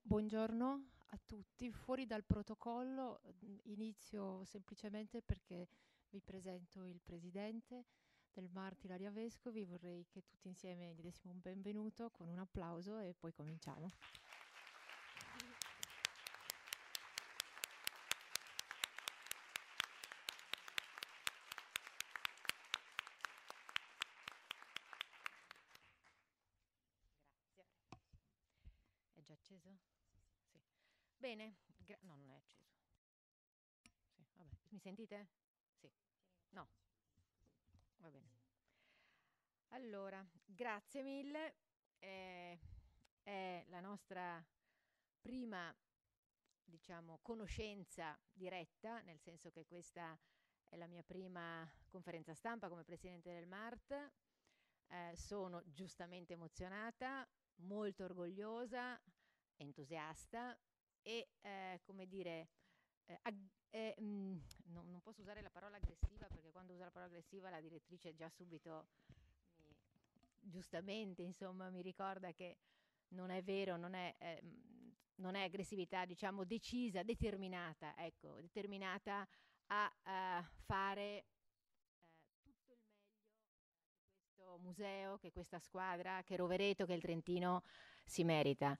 Buongiorno a tutti. Fuori dal protocollo inizio semplicemente perché vi presento il presidente del Marti Laria Vescovi. Vorrei che tutti insieme gli dessimo un benvenuto con un applauso e poi cominciamo. Bene, Gra- no, non è acceso. Sì, Mi sentite? Sì. No. Va bene. Allora, grazie mille. Eh, è la nostra prima, diciamo, conoscenza diretta, nel senso che questa è la mia prima conferenza stampa come presidente del MART. Eh, sono giustamente emozionata, molto orgogliosa, entusiasta e, eh, come dire, eh, ag- eh, mh, mm, non, non, posso usare la parola aggressiva perché quando uso la parola aggressiva la direttrice già subito, mi, giustamente, insomma, mi ricorda che non è vero, non è, eh, mm, non è aggressività, diciamo, decisa, determinata, ecco, determinata a, a eh, fare eh, questo museo, che questa squadra, che Rovereto, che il Trentino si merita.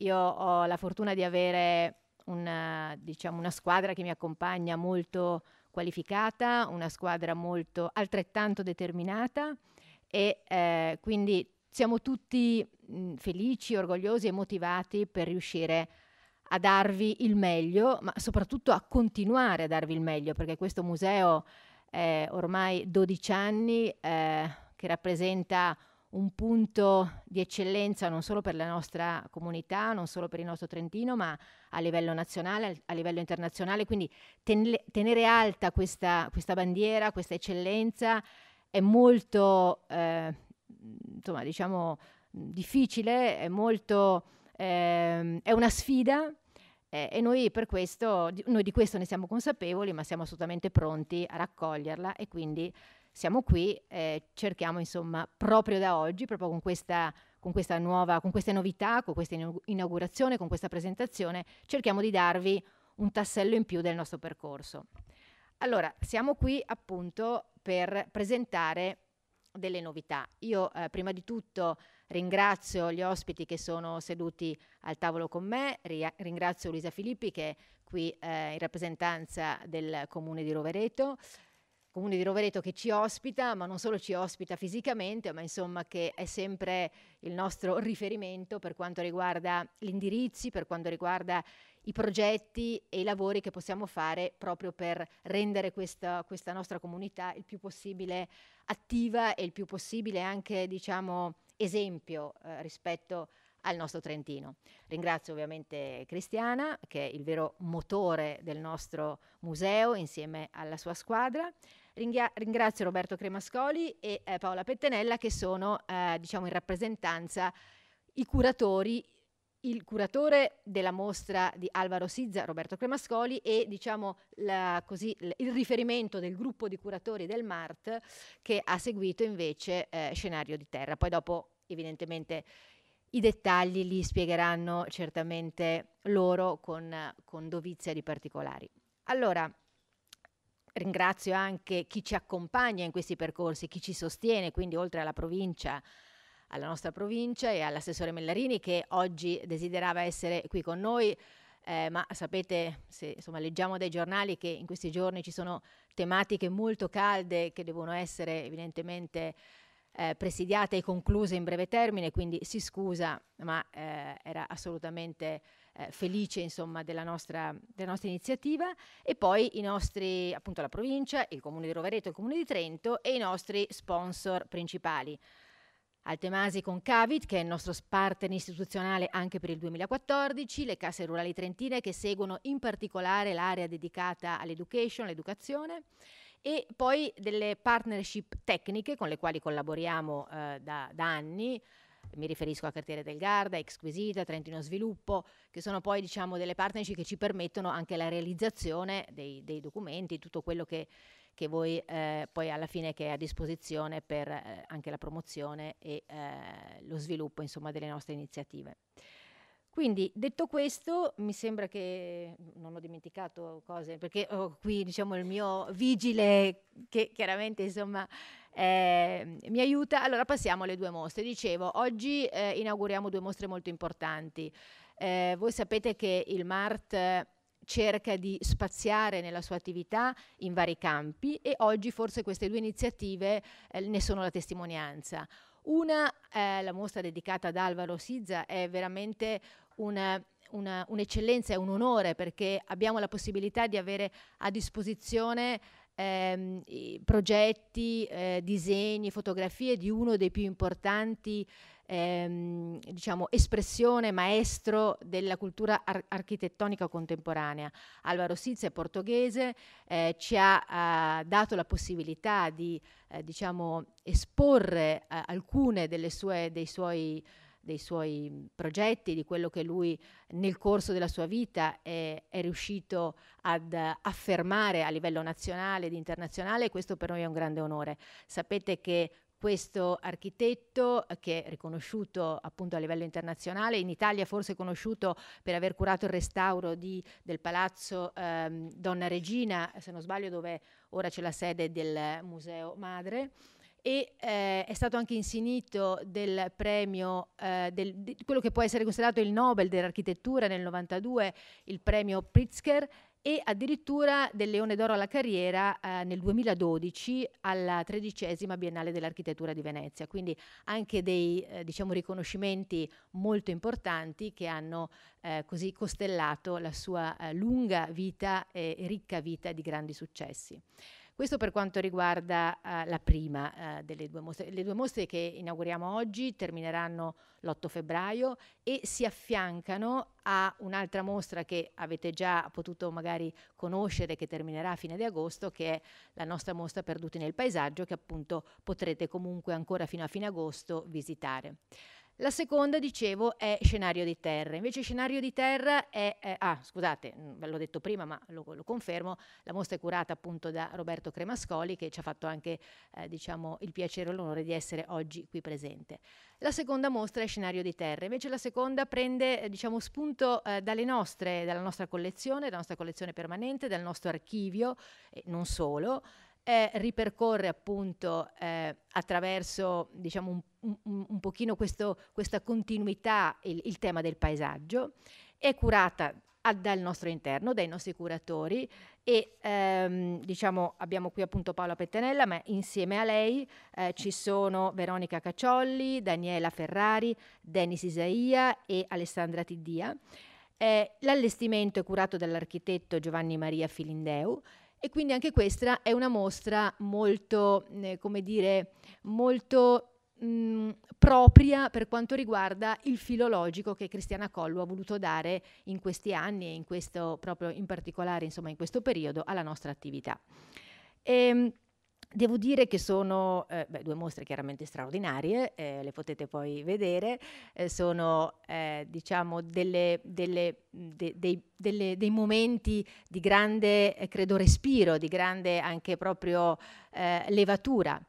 Io ho la fortuna di avere una, diciamo, una squadra che mi accompagna molto qualificata, una squadra molto altrettanto determinata e eh, quindi siamo tutti mh, mm, felici, orgogliosi e motivati per riuscire a darvi il meglio, ma soprattutto a continuare a darvi il meglio, perché questo museo è ormai 12 anni eh, che rappresenta un punto di eccellenza non solo per la nostra comunità, non solo per il nostro Trentino, ma a livello nazionale, a livello internazionale. Quindi ten- tenere alta questa, questa, bandiera, questa eccellenza è molto, eh, insomma, diciamo, difficile, è, molto, eh, è una sfida eh, e noi, per questo, noi di questo ne siamo consapevoli, ma siamo assolutamente pronti a raccoglierla e quindi siamo qui, eh, cerchiamo insomma proprio da oggi, proprio con questa, con questa nuova, con queste novità, con questa inaugurazione, con questa presentazione, cerchiamo di darvi un tassello in più del nostro percorso. Allora, siamo qui appunto per presentare delle novità. Io eh, prima di tutto ringrazio gli ospiti che sono seduti al tavolo con me, ri- ringrazio Luisa Filippi che è qui eh, in rappresentanza del comune di Rovereto, comune di Rovereto che ci ospita, ma non solo ci ospita fisicamente, ma insomma che è sempre il nostro riferimento per quanto riguarda gli indirizzi, per quanto riguarda i progetti e i lavori che possiamo fare proprio per rendere questa, questa nostra comunità il più possibile attiva e il più possibile anche diciamo, esempio eh, rispetto al nostro Trentino. Ringrazio ovviamente Cristiana che è il vero motore del nostro museo insieme alla sua squadra. Ringhia- ringrazio Roberto Cremascoli e eh, Paola Pettenella che sono eh, diciamo in rappresentanza i curatori il curatore della mostra di Alvaro Sizza, Roberto Cremascoli, e diciamo la, così, il riferimento del gruppo di curatori del MART che ha seguito invece eh, Scenario di Terra. Poi dopo evidentemente i dettagli li spiegheranno certamente loro con, con dovizia di particolari. Allora, Ringrazio anche chi ci accompagna in questi percorsi, chi ci sostiene, quindi oltre alla provincia, alla nostra provincia e all'assessore Mellarini che oggi desiderava essere qui con noi. Eh, ma sapete, se insomma, leggiamo dai giornali che in questi giorni ci sono tematiche molto calde che devono essere evidentemente eh, presidiate e concluse in breve termine, quindi si scusa, ma eh, era assolutamente eh, felice insomma, della, nostra, della, nostra, iniziativa e poi nostri, appunto, la provincia, il comune di Rovereto, il comune di Trento e i nostri sponsor principali. Altemasi con Cavit, che è il nostro partner istituzionale anche per il 2014, le casse rurali trentine che seguono in particolare l'area dedicata all'education, all'educazione, e poi delle partnership tecniche con le quali collaboriamo eh, da, da anni, mi riferisco a Cartiere del Garda, Exquisita, Trentino Sviluppo, che sono poi diciamo, delle partnership che ci permettono anche la realizzazione dei, dei documenti, tutto quello che, che voi eh, poi alla fine che è a disposizione per eh, anche la promozione e eh, lo sviluppo insomma, delle nostre iniziative. Quindi detto questo, mi sembra che non ho dimenticato cose, perché ho qui diciamo, il mio vigile che chiaramente insomma eh, mi aiuta. Allora passiamo alle due mostre. Dicevo, oggi eh, inauguriamo due mostre molto importanti. Eh, voi sapete che il MART cerca di spaziare nella sua attività in vari campi e oggi forse queste due iniziative eh, ne sono la testimonianza. Una, eh, la mostra dedicata ad Alvaro Sizza, è veramente una una, un'eccellenza, è un onore perché abbiamo la possibilità di avere a disposizione ehm, progetti, eh, disegni, fotografie di uno dei più importanti ehm, diciamo, espressione maestro della cultura ar- architettonica contemporanea. Alvaro Sizza è portoghese, eh, ci ha, ha, dato la possibilità di eh, diciamo, esporre eh, alcune delle sue, dei suoi dei suoi progetti, di quello che lui nel corso della sua vita è, è riuscito ad affermare a livello nazionale ed internazionale e questo per noi è un grande onore. Sapete che questo architetto che è riconosciuto appunto a livello internazionale, in Italia forse conosciuto per aver curato il restauro di, del palazzo ehm, Donna Regina, se non sbaglio dove ora c'è la sede del Museo Madre, e eh, è stato anche insignito del premio, eh, del, di quello che può essere considerato il Nobel dell'architettura nel 92, il premio Pritzker e addirittura del Leone d'Oro alla carriera eh, nel 2012 alla tredicesima Biennale dell'Architettura di Venezia. Quindi anche dei eh, diciamo, riconoscimenti molto importanti che hanno eh, così costellato la sua eh, lunga vita e ricca vita di grandi successi. Questo per quanto riguarda uh, la prima uh, delle due mostre. Le due mostre che inauguriamo oggi termineranno l'8 febbraio e si affiancano a un'altra mostra che avete già potuto magari conoscere che terminerà a fine di agosto, che è la nostra mostra Perduti nel paesaggio, che appunto potrete comunque ancora fino a fine agosto visitare. La seconda, dicevo, è scenario di terra. Invece scenario di terra è, eh, ah scusate, mm, ve l'ho detto prima ma lo, lo, confermo, la mostra è curata appunto da Roberto Cremascoli che ci ha fatto anche eh, diciamo, il piacere e l'onore di essere oggi qui presente. La seconda mostra è scenario di terra, invece la seconda prende eh, diciamo, spunto eh, dalle nostre, dalla nostra collezione, dalla nostra collezione permanente, dal nostro archivio, e non solo, eh, ripercorre appunto eh, attraverso diciamo, un, un, un pochino questo, questa continuità il, il, tema del paesaggio, è curata a, dal nostro interno, dai nostri curatori e ehm, diciamo, abbiamo qui appunto Paola Pettenella, ma insieme a lei eh, ci sono Veronica Cacciolli, Daniela Ferrari, Dennis Isaia e Alessandra Tiddia. Eh, l'allestimento è curato dall'architetto Giovanni Maria Filindeu e quindi anche questa è una mostra molto, eh, come dire, molto mh, mm, propria per quanto riguarda il filologico che Cristiana Collo ha voluto dare in questi anni e in questo, proprio in particolare, insomma, in questo periodo alla nostra attività. E, ehm, Devo dire che sono eh, beh, due mostre chiaramente straordinarie, eh, le potete poi vedere, eh, sono eh, diciamo delle, delle, de, dei, delle, dei, momenti di grande, eh, credo, respiro, di grande anche proprio eh, levatura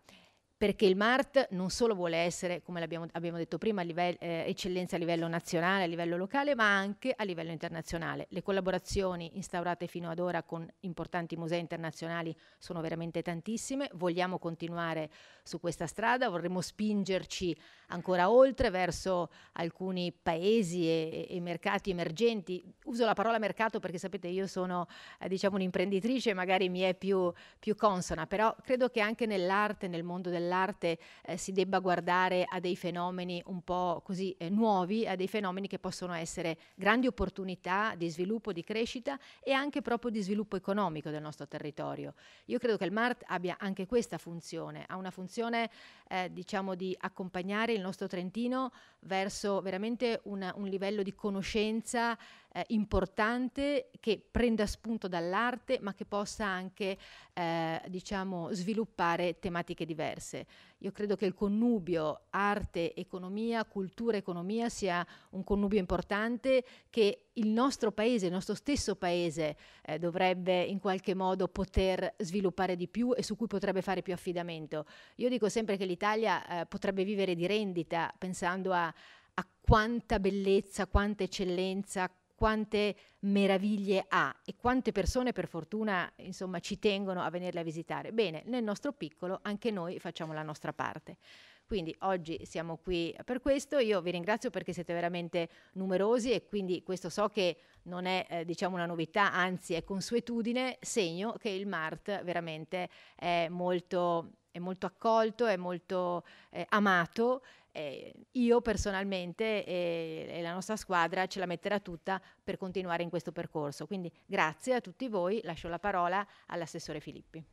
perché il MART non solo vuole essere, come abbiamo detto prima, a livello, eh, eccellenza a livello nazionale, a livello locale, ma anche a livello internazionale. Le collaborazioni instaurate fino ad ora con importanti musei internazionali sono veramente tantissime, vogliamo continuare su questa strada, vorremmo spingerci ancora oltre verso alcuni paesi e, e mercati emergenti. Uso la parola mercato perché sapete io sono eh, diciamo un'imprenditrice, magari mi è più, più consona, però credo che anche nell'arte, nel mondo dell'arte, dell'arte eh, si debba guardare a dei fenomeni un po' così eh, nuovi, a dei fenomeni che possono essere grandi opportunità di sviluppo, di crescita e anche proprio di sviluppo economico del nostro territorio. Io credo che il MART abbia anche questa funzione, ha una funzione eh, diciamo di accompagnare il nostro Trentino verso veramente una, un livello di conoscenza eh, importante che prenda spunto dall'arte ma che possa anche eh, diciamo, sviluppare tematiche diverse. Io credo che il connubio arte-economia, cultura-economia sia un connubio importante che il nostro paese, il nostro stesso paese eh, dovrebbe in qualche modo poter sviluppare di più e su cui potrebbe fare più affidamento. Io dico sempre che l'Italia eh, potrebbe vivere di rendita pensando a, a quanta bellezza, quanta eccellenza, quante meraviglie ha e quante persone per fortuna insomma, ci tengono a venirle a visitare. Bene, nel nostro piccolo anche noi facciamo la nostra parte. Quindi oggi siamo qui per questo, io vi ringrazio perché siete veramente numerosi e quindi questo so che non è eh, diciamo una novità, anzi è consuetudine, segno che il MART veramente è molto, è molto accolto, è molto eh, amato eh, io personalmente e, eh, e la nostra squadra ce la metterà tutta per continuare in questo percorso. Quindi grazie a tutti voi, lascio la parola all'assessore Filippi.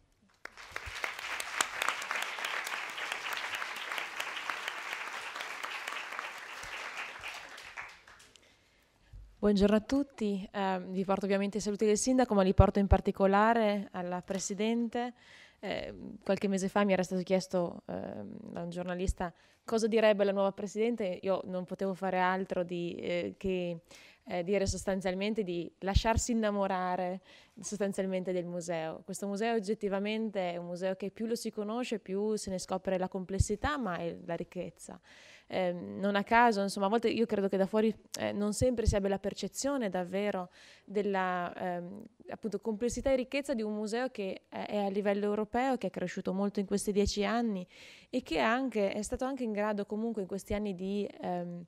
Buongiorno a tutti, eh, vi porto ovviamente i saluti del sindaco, ma li porto in particolare alla Presidente, Ehm, qualche mese fa mi era stato chiesto eh, da un giornalista cosa direbbe la nuova Presidente, io non potevo fare altro di, eh, che eh, dire sostanzialmente di lasciarsi innamorare sostanzialmente del museo. Questo museo oggettivamente è un museo che più lo si conosce, più se ne scopre la complessità, ma è la ricchezza eh, non a caso, insomma, a volte io credo che da fuori eh, non sempre si abbia la percezione davvero della ehm, appunto, complessità e ricchezza di un museo che è, è a livello europeo, che è cresciuto molto in questi dieci anni e che anche, è stato anche in grado comunque in questi anni di... Ehm,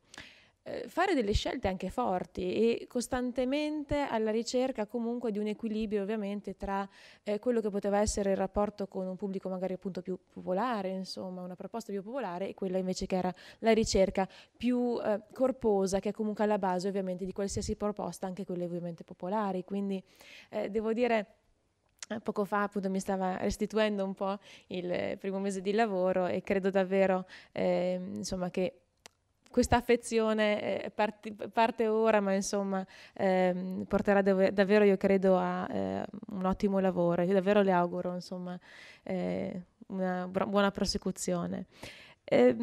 eh, fare delle scelte anche forti e costantemente alla ricerca comunque di un equilibrio ovviamente tra eh, quello che poteva essere il rapporto con un pubblico magari appunto più popolare, insomma una proposta più popolare e quella invece che era la ricerca più eh, corposa che è comunque alla base ovviamente di qualsiasi proposta, anche quelle ovviamente popolari. Quindi eh, devo dire... Eh, poco fa appunto mi stava restituendo un po' il eh, primo mese di lavoro e credo davvero ehm, insomma che questa affezione eh, parte, parte, ora, ma insomma ehm, porterà dav- davvero, io credo, a eh, un ottimo lavoro. Io davvero le auguro, insomma, eh, una buona prosecuzione. Eh,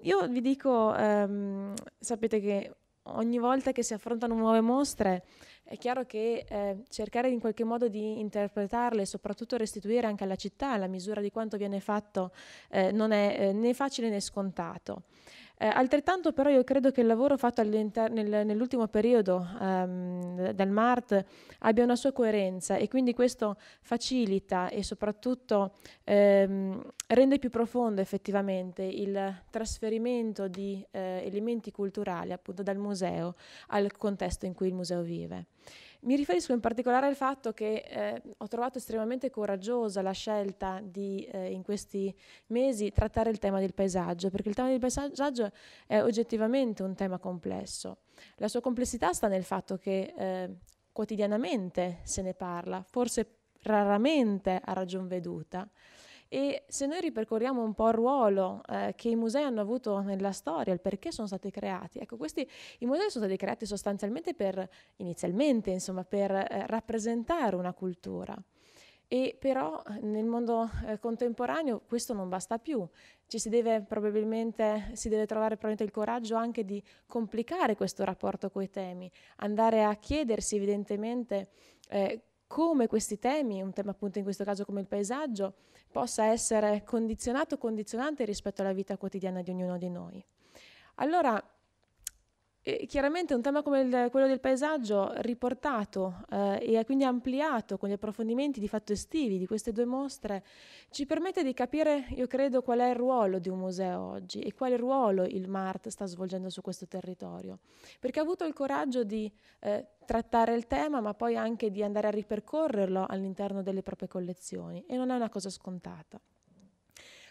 io vi dico, ehm, sapete che ogni volta che si affrontano nuove mostre, è chiaro che eh, cercare in qualche modo di interpretarle e soprattutto restituire anche alla città la misura di quanto viene fatto eh, non è eh, né facile né scontato. Eh, altrettanto però io credo che il lavoro fatto nel, nell'ultimo periodo ehm, dal MART abbia una sua coerenza e quindi questo facilita e soprattutto ehm, rende più profondo effettivamente il trasferimento di eh, elementi culturali appunto dal museo al contesto in cui il museo vive. Mi riferisco in particolare al fatto che eh, ho trovato estremamente coraggiosa la scelta di eh, in questi mesi trattare il tema del paesaggio, perché il tema del paesaggio è oggettivamente un tema complesso. La sua complessità sta nel fatto che eh, quotidianamente se ne parla, forse raramente a ragion veduta. E se noi ripercorriamo un po' il ruolo eh, che i musei hanno avuto nella storia, il perché sono stati creati, ecco, questi, i musei sono stati creati sostanzialmente per, inizialmente, insomma, per eh, rappresentare una cultura. E però nel mondo eh, contemporaneo questo non basta più. Ci si deve probabilmente, si deve trovare probabilmente il coraggio anche di complicare questo rapporto coi temi, andare a chiedersi evidentemente eh, come questi temi, un tema appunto in questo caso come il paesaggio, possa essere condizionato, o condizionante rispetto alla vita quotidiana di ognuno di noi. Allora, e chiaramente un tema come il, quello del paesaggio riportato eh, e quindi ampliato con gli approfondimenti di fatto estivi di queste due mostre ci permette di capire, io credo, qual è il ruolo di un museo oggi e quale ruolo il MART sta svolgendo su questo territorio. Perché ha avuto il coraggio di eh, trattare il tema ma poi anche di andare a ripercorrerlo all'interno delle proprie collezioni e non è una cosa scontata.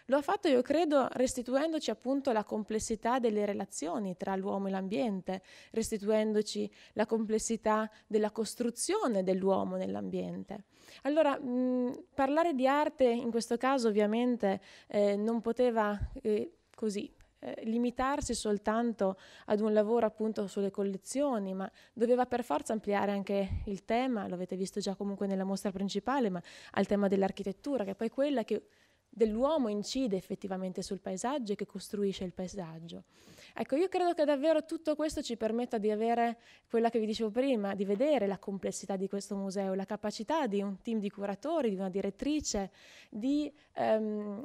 Lo ha fatto, io credo, restituendoci appunto la complessità delle relazioni tra l'uomo e l'ambiente, restituendoci la complessità della costruzione dell'uomo nell'ambiente. Allora, mh, parlare di arte in questo caso ovviamente eh, non poteva eh, così eh, limitarsi soltanto ad un lavoro appunto sulle collezioni, ma doveva per forza ampliare anche il tema, lo avete visto già comunque nella mostra principale, ma al tema dell'architettura, che è poi quella che dell'uomo incide effettivamente sul paesaggio e che costruisce il paesaggio. Ecco, io credo che davvero tutto questo ci permetta di avere quella che vi dicevo prima, di vedere la complessità di questo museo, la capacità di un team di curatori, di una direttrice, di ehm,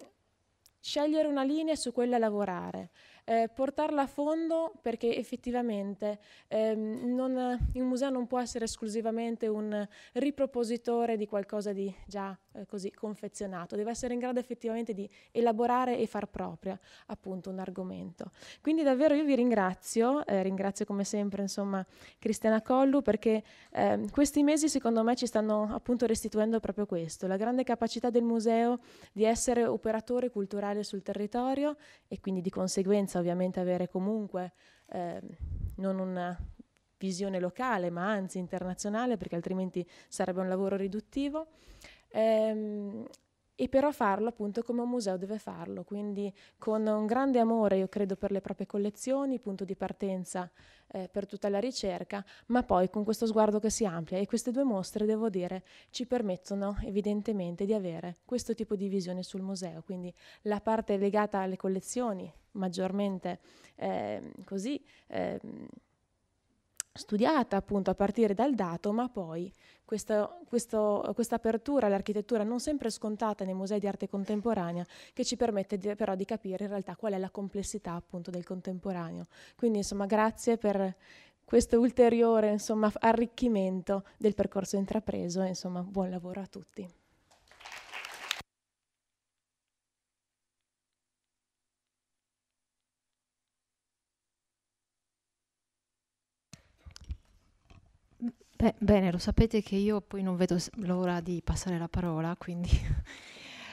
scegliere una linea su quella lavorare eh, portarla a fondo perché effettivamente ehm, non, il museo non può essere esclusivamente un ripropositore di qualcosa di già eh, così confezionato, deve essere in grado effettivamente di elaborare e far propria appunto un argomento. Quindi davvero io vi ringrazio, eh, ringrazio come sempre insomma Cristiana Collu perché ehm, questi mesi secondo me ci stanno appunto restituendo proprio questo, la grande capacità del museo di essere operatore culturale sul territorio e quindi di conseguenza ovviamente avere comunque eh, non una visione locale, ma anzi internazionale, perché altrimenti sarebbe un lavoro riduttivo. Ehm, e però farlo appunto come un museo deve farlo, quindi con un grande amore io credo per le proprie collezioni, punto di partenza eh, per tutta la ricerca, ma poi con questo sguardo che si amplia e queste due mostre devo dire ci permettono evidentemente di avere questo tipo di visione sul museo, quindi la parte legata alle collezioni maggiormente eh, così... Eh, studiata appunto a partire dal dato, ma poi questa, apertura all'architettura non sempre scontata nei musei di arte contemporanea che ci permette di, però di capire in realtà qual è la complessità appunto del contemporaneo. Quindi insomma grazie per questo ulteriore insomma, arricchimento del percorso intrapreso e insomma buon lavoro a tutti. Eh, bene, lo sapete che io poi non vedo l'ora di passare la parola, quindi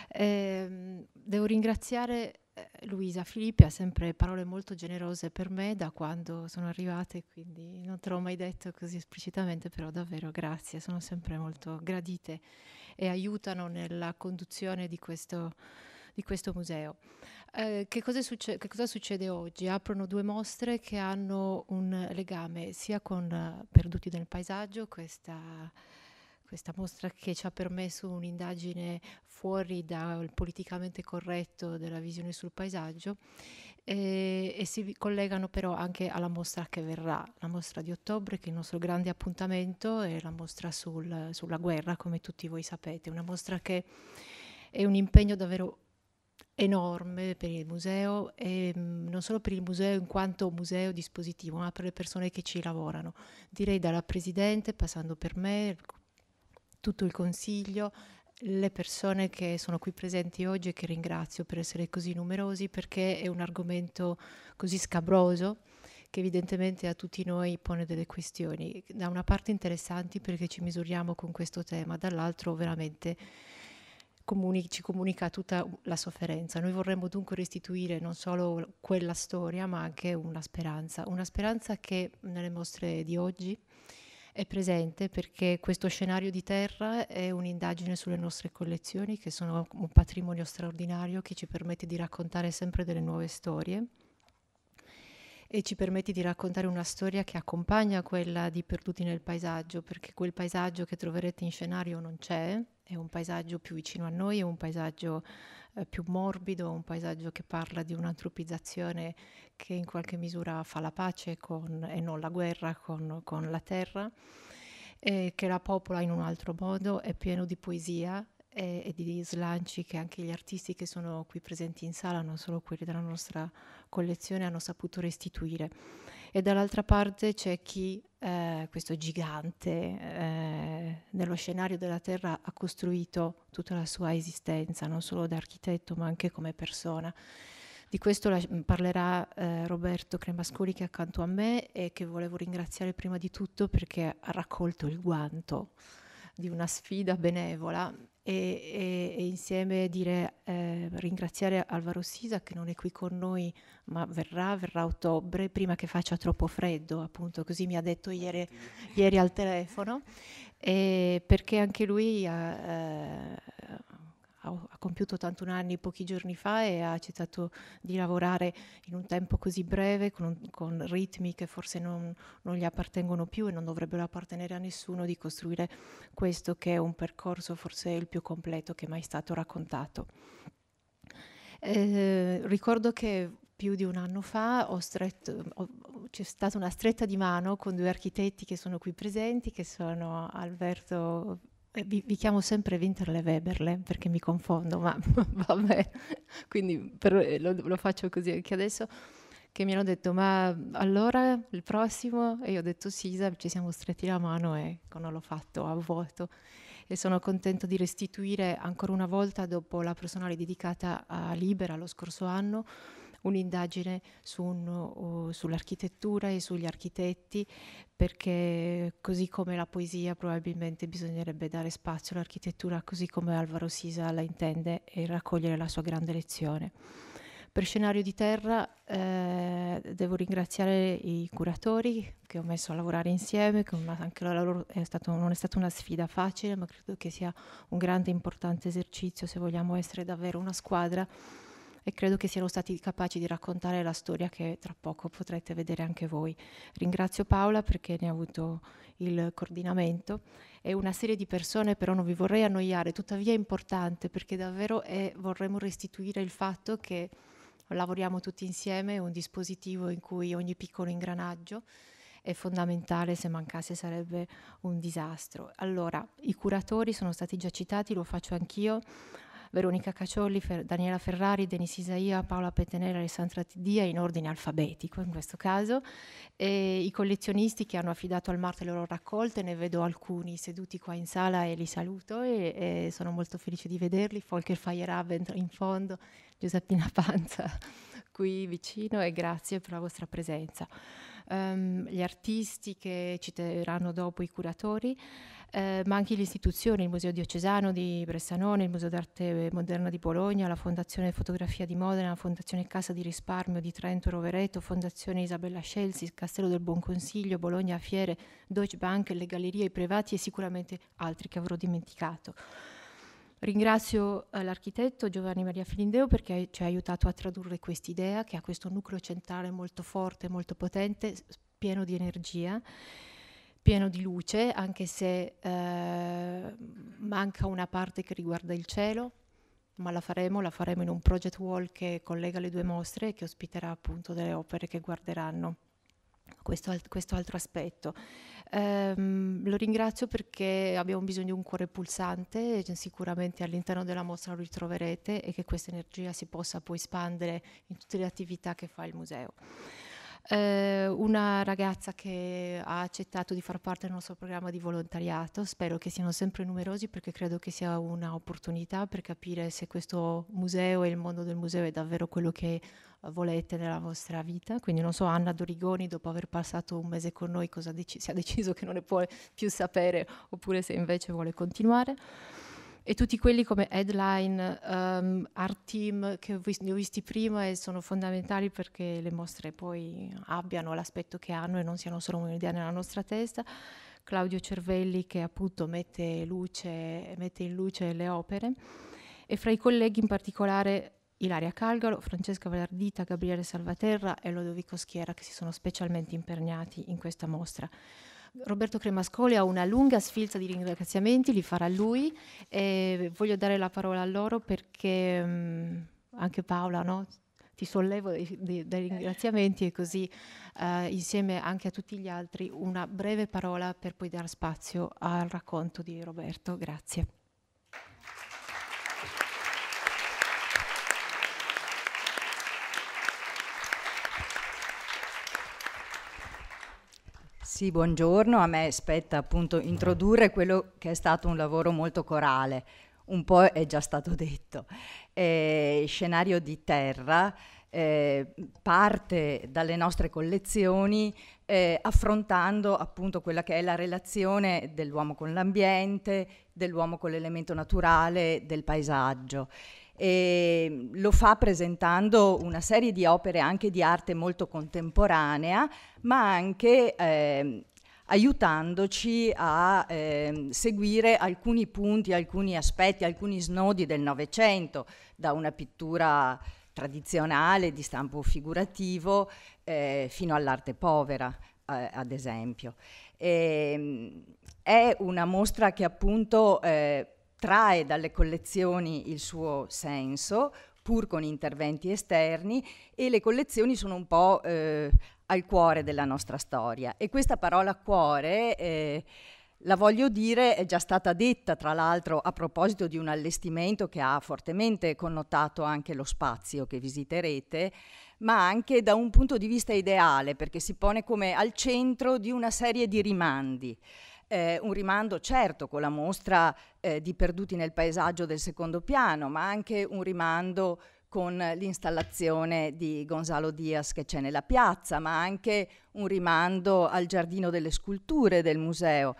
eh, devo ringraziare eh, Luisa Filippi, ha sempre parole molto generose per me da quando sono arrivate, quindi non te l'ho mai detto così esplicitamente, però davvero grazie, sono sempre molto gradite e aiutano nella conduzione di questo, di questo museo. Eh, che, cosa succe- che, cosa succede oggi? Aprono due mostre che hanno un legame sia con eh, Perduti nel paesaggio, questa, questa mostra che ci ha permesso un'indagine fuori dal politicamente corretto della visione sul paesaggio, e, eh, e, si collegano però anche alla mostra che verrà, la mostra di ottobre che è il nostro grande appuntamento è la mostra sul, sulla guerra come tutti voi sapete, una mostra che è un impegno davvero enorme per il museo e ehm, non solo per il museo in quanto museo dispositivo, ma per le persone che ci lavorano. Direi dalla presidente, passando per me, tutto il consiglio, le persone che sono qui presenti oggi e che ringrazio per essere così numerosi perché è un argomento così scabroso che evidentemente a tutti noi pone delle questioni, da una parte interessanti perché ci misuriamo con questo tema, dall'altro veramente comuni- ci comunica tutta la sofferenza. Noi vorremmo dunque restituire non solo quella storia, ma anche una speranza, una speranza che nelle mostre di oggi è presente perché questo scenario di terra è un'indagine sulle nostre collezioni che sono un patrimonio straordinario che ci permette di raccontare sempre delle nuove storie e ci permette di raccontare una storia che accompagna quella di Perduti nel paesaggio, perché quel paesaggio che troverete in scenario non c'è, è un paesaggio più vicino a noi, è un paesaggio eh, più morbido, un paesaggio che parla di un'antropizzazione che in qualche misura fa la pace con, e non la guerra con, con la terra, e che la popola in un altro modo, è pieno di poesia e, e, di slanci che anche gli artisti che sono qui presenti in sala, non solo quelli della nostra collezione, hanno saputo restituire e dall'altra parte c'è chi, eh, questo gigante, eh, nello scenario della Terra ha costruito tutta la sua esistenza, non solo da architetto ma anche come persona. Di questo la, mm, parlerà eh, Roberto Cremascoli che è accanto a me e che volevo ringraziare prima di tutto perché ha raccolto il guanto di una sfida benevola e, e, e insieme dire, eh, ringraziare Alvaro Sisa che non è qui con noi ma verrà, verrà a ottobre prima che faccia troppo freddo appunto così mi ha detto ieri, ieri al telefono perché anche lui ha, eh, ha compiuto 81 anni pochi giorni fa e ha accettato di lavorare in un tempo così breve, con, un, con ritmi che forse non, non, gli appartengono più e non dovrebbero appartenere a nessuno, di costruire questo che è un percorso forse il più completo che è mai stato raccontato. Eh, ricordo che più di un anno fa stretto, ho, c'è stata una stretta di mano con due architetti che sono qui presenti, che sono Alberto eh, vi, vi, chiamo sempre Winterle Weberle perché mi confondo, ma vabbè, quindi per, eh, lo, lo, faccio così anche adesso, che mi hanno detto ma allora il prossimo? E io ho detto sì, ci siamo stretti la mano e ecco, non l'ho fatto a vuoto. E sono contento di restituire ancora una volta, dopo la personale dedicata a Libera lo scorso anno, un'indagine su un, uh, sull'architettura e sugli architetti, perché così come la poesia probabilmente bisognerebbe dare spazio all'architettura così come Alvaro Sisa la intende e raccogliere la sua grande lezione. Per scenario di terra eh, devo ringraziare i curatori che ho messo a lavorare insieme, che anche loro è stato, non è stata una sfida facile, ma credo che sia un grande e importante esercizio se vogliamo essere davvero una squadra e credo che siano stati capaci di raccontare la storia che tra poco potrete vedere anche voi. Ringrazio Paola perché ne ha avuto il coordinamento e una serie di persone, però non vi vorrei annoiare, tuttavia è importante perché davvero è, vorremmo restituire il fatto che lavoriamo tutti insieme, è un dispositivo in cui ogni piccolo ingranaggio è fondamentale, se mancasse sarebbe un disastro. Allora, i curatori sono stati già citati, lo faccio anch'io, Veronica Caciolli, Fer- Daniela Ferrari, Denis Isaia, Paola Petenera, Alessandra Tidia, in ordine alfabetico in questo caso. E I collezionisti che hanno affidato al Marte le loro raccolte, ne vedo alcuni seduti qua in sala e li saluto e, e sono molto felice di vederli. Volker Feyerabend in fondo, Giuseppina Panza qui vicino e grazie per la vostra presenza. Um, gli artisti che citeranno dopo, i curatori. Eh, ma anche le istituzioni, il Museo Diocesano di Bressanone, il Museo d'Arte Moderna di Bologna, la Fondazione Fotografia di Modena, la Fondazione Casa di Risparmio di Trento Rovereto, Fondazione Isabella Scelsi, Castello del Buon Consiglio, Bologna Fiere, Deutsche Bank, le gallerie, i privati e sicuramente altri che avrò dimenticato. Ringrazio eh, l'architetto Giovanni Maria Filindeo perché ci ha aiutato a tradurre quest'idea che ha questo nucleo centrale molto forte, molto potente, pieno di energia pieno di luce, anche se eh, manca una parte che riguarda il cielo, ma la faremo, la faremo in un project wall che collega le due mostre e che ospiterà appunto delle opere che guarderanno. Questo, questo altro aspetto. Ehm, lo ringrazio perché abbiamo bisogno di un cuore pulsante, sicuramente all'interno della mostra lo ritroverete e che questa energia si possa poi espandere in tutte le attività che fa il museo eh, una ragazza che ha accettato di far parte del nostro programma di volontariato, spero che siano sempre numerosi perché credo che sia un'opportunità per capire se questo museo e il mondo del museo è davvero quello che eh, volete nella vostra vita. Quindi non so, Anna Dorigoni, dopo aver passato un mese con noi, cosa dec- se ha deciso che non ne può più sapere oppure se invece vuole continuare e tutti quelli come Headline, um, Art Team che vis- ne ho visti prima e sono fondamentali perché le mostre poi abbiano l'aspetto che hanno e non siano solo un'idea nella nostra testa. Claudio Cervelli che appunto mette, luce, mette in luce le opere e fra i colleghi in particolare Ilaria Calgalo, Francesca Valardita, Gabriele Salvaterra e Lodovico Schiera che si sono specialmente impergnati in questa mostra. Roberto Cremascoli ha una lunga sfilza di ringraziamenti, li farà lui. E voglio dare la parola a loro perché mh, mm, anche Paola, no? ti sollevo dai ringraziamenti e così eh, insieme anche a tutti gli altri una breve parola per poi dare spazio al racconto di Roberto. Grazie. Sì, buongiorno. A me spetta appunto introdurre quello che è stato un lavoro molto corale, un po' è già stato detto. Eh, scenario di terra eh, parte dalle nostre collezioni eh, affrontando appunto quella che è la relazione dell'uomo con l'ambiente, dell'uomo con l'elemento naturale, del paesaggio. E lo fa presentando una serie di opere anche di arte molto contemporanea, ma anche eh, aiutandoci a eh, seguire alcuni punti, alcuni aspetti, alcuni snodi del Novecento, da una pittura tradizionale di stampo figurativo eh, fino all'arte povera, eh, ad esempio. E, ehm, è una mostra che appunto eh, trae dalle collezioni il suo senso, pur con interventi esterni, e le collezioni sono un po' eh, al cuore della nostra storia. E questa parola cuore... Eh, la voglio dire, è già stata detta tra l'altro a proposito di un allestimento che ha fortemente connotato anche lo spazio che visiterete, ma anche da un punto di vista ideale, perché si pone come al centro di una serie di rimandi eh, un rimando certo con la mostra eh, di Perduti nel paesaggio del secondo piano, ma anche un rimando con l'installazione di Gonzalo Diaz che c'è nella piazza, ma anche un rimando al giardino delle sculture del museo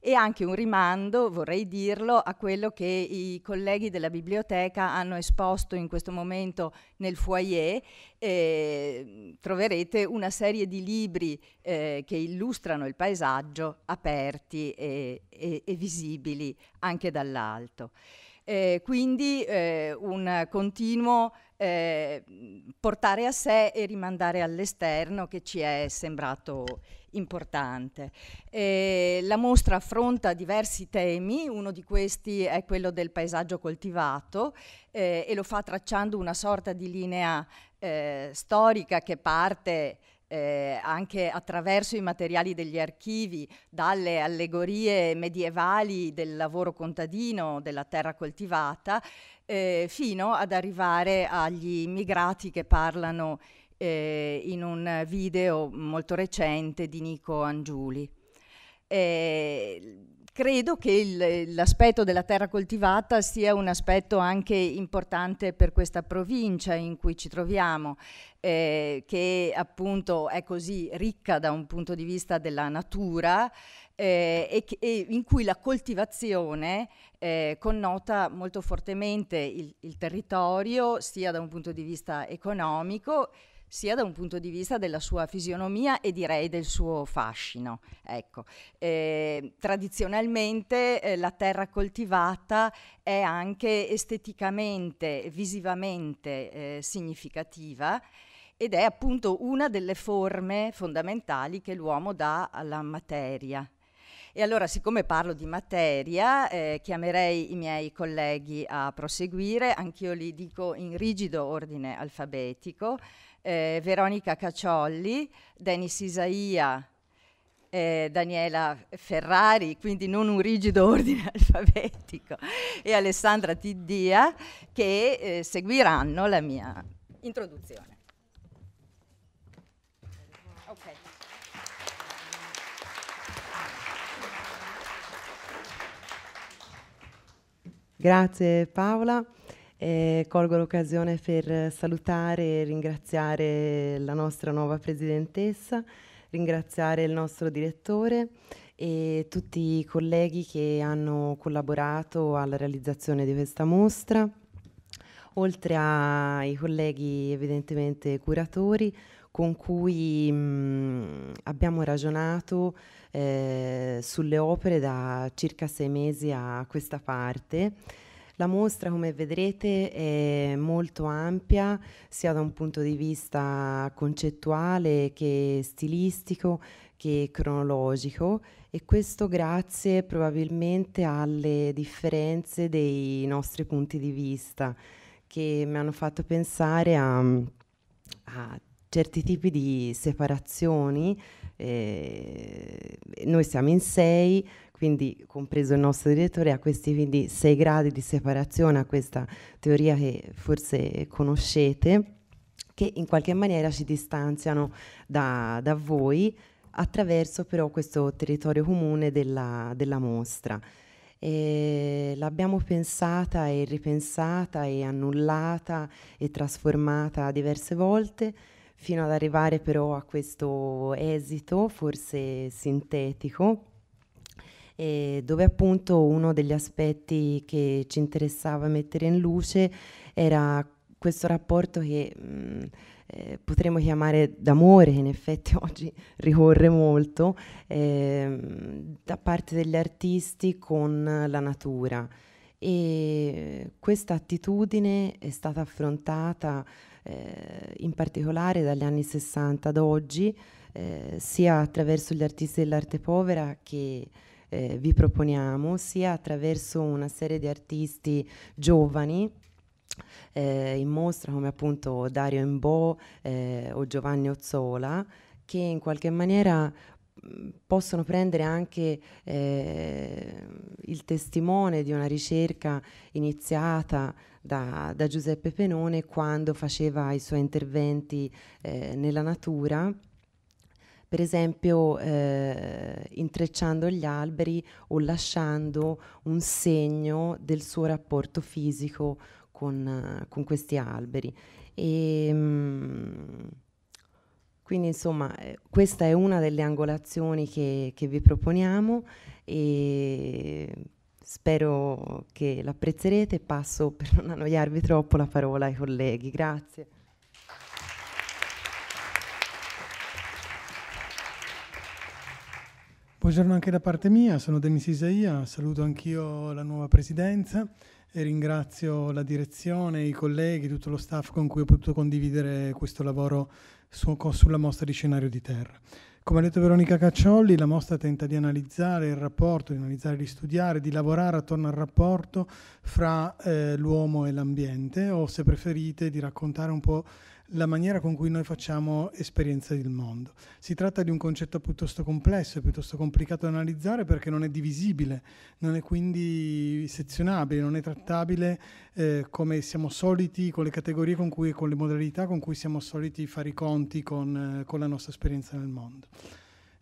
e anche un rimando, vorrei dirlo, a quello che i colleghi della biblioteca hanno esposto in questo momento nel foyer. Eh, troverete una serie di libri eh, che illustrano il paesaggio aperti e, e, e visibili anche dall'alto. Eh, quindi eh, un continuo eh, portare a sé e rimandare all'esterno che ci è sembrato importante. Eh, la mostra affronta diversi temi, uno di questi è quello del paesaggio coltivato eh, e lo fa tracciando una sorta di linea eh, storica che parte eh, anche attraverso i materiali degli archivi, dalle allegorie medievali del lavoro contadino, della terra coltivata, eh, fino ad arrivare agli immigrati che parlano eh, in un video molto recente di Nico Angiuli. Eh, Credo che l'aspetto della terra coltivata sia un aspetto anche importante per questa provincia in cui ci troviamo, eh, che appunto è così ricca da un punto di vista della natura eh, e, che, e, in cui la coltivazione eh, connota molto fortemente il, il territorio, sia da un punto di vista economico, sia da un punto di vista della sua fisionomia e direi del suo fascino. Ecco. Eh, tradizionalmente eh, la terra coltivata è anche esteticamente, visivamente eh, significativa ed è appunto una delle forme fondamentali che l'uomo dà alla materia. E allora, siccome parlo di materia, eh, chiamerei i miei colleghi a proseguire, anch'io li dico in rigido ordine alfabetico eh, Veronica Caciolli, Denis Isaia, eh, Daniela Ferrari, quindi non un rigido ordine alfabetico, e Alessandra Tiddia che eh, seguiranno la mia introduzione. Grazie Paola. Eh, colgo l'occasione per salutare e ringraziare la nostra nuova presidentessa, ringraziare il nostro direttore e tutti i colleghi che hanno collaborato alla realizzazione di questa mostra, oltre ai colleghi evidentemente curatori con cui mh, mm, abbiamo ragionato eh, sulle opere da circa sei mesi a questa parte la mostra, come vedrete, è molto ampia sia da un punto di vista concettuale che stilistico che cronologico e questo grazie probabilmente alle differenze dei nostri punti di vista che mi hanno fatto pensare a, a certi tipi di separazioni. Eh, noi siamo in sei, quindi compreso il nostro direttore, a questi quindi sei gradi di separazione, a questa teoria che forse conoscete, che in qualche maniera ci distanziano da, da voi attraverso però questo territorio comune della, della mostra. E l'abbiamo pensata e ripensata e annullata e trasformata diverse volte fino ad arrivare però a questo esito forse sintetico eh, dove appunto uno degli aspetti che ci interessava mettere in luce era questo rapporto che mh, mm, eh, potremmo chiamare d'amore, che in effetti oggi ricorre molto, eh, da parte degli artisti con la natura. E questa attitudine è stata affrontata eh, in particolare dagli anni 60 ad oggi, eh, sia attraverso gli artisti dell'arte povera che eh, vi proponiamo, sia attraverso una serie di artisti giovani eh, in mostra come appunto Dario Imbo eh, o Giovanni Ozzola, che in qualche maniera mm, possono prendere anche eh, il testimone di una ricerca iniziata da, da Giuseppe Penone quando faceva i suoi interventi eh, nella natura per esempio eh, intrecciando gli alberi o lasciando un segno del suo rapporto fisico con, con questi alberi. E, ehm, quindi insomma eh, questa è una delle angolazioni che, che vi proponiamo e spero che l'apprezzerete. Passo per non annoiarvi troppo la parola ai colleghi. Grazie. Buongiorno anche da parte mia, sono Denis Isaia, saluto anch'io la nuova presidenza e ringrazio la direzione, i colleghi, tutto lo staff con cui ho potuto condividere questo lavoro su, sulla mostra di scenario di terra. Come ha detto Veronica Cacciolli, la mostra tenta di analizzare il rapporto, di analizzare, di studiare, di lavorare attorno al rapporto fra eh, l'uomo e l'ambiente o, se preferite, di raccontare un po' la maniera con cui noi facciamo esperienza del mondo. Si tratta di un concetto piuttosto complesso, piuttosto complicato da analizzare perché non è divisibile, non è quindi sezionabile, non è trattabile eh, come siamo soliti con le categorie con cui e con le modalità con cui siamo soliti fare i conti con, eh, con la nostra esperienza nel mondo.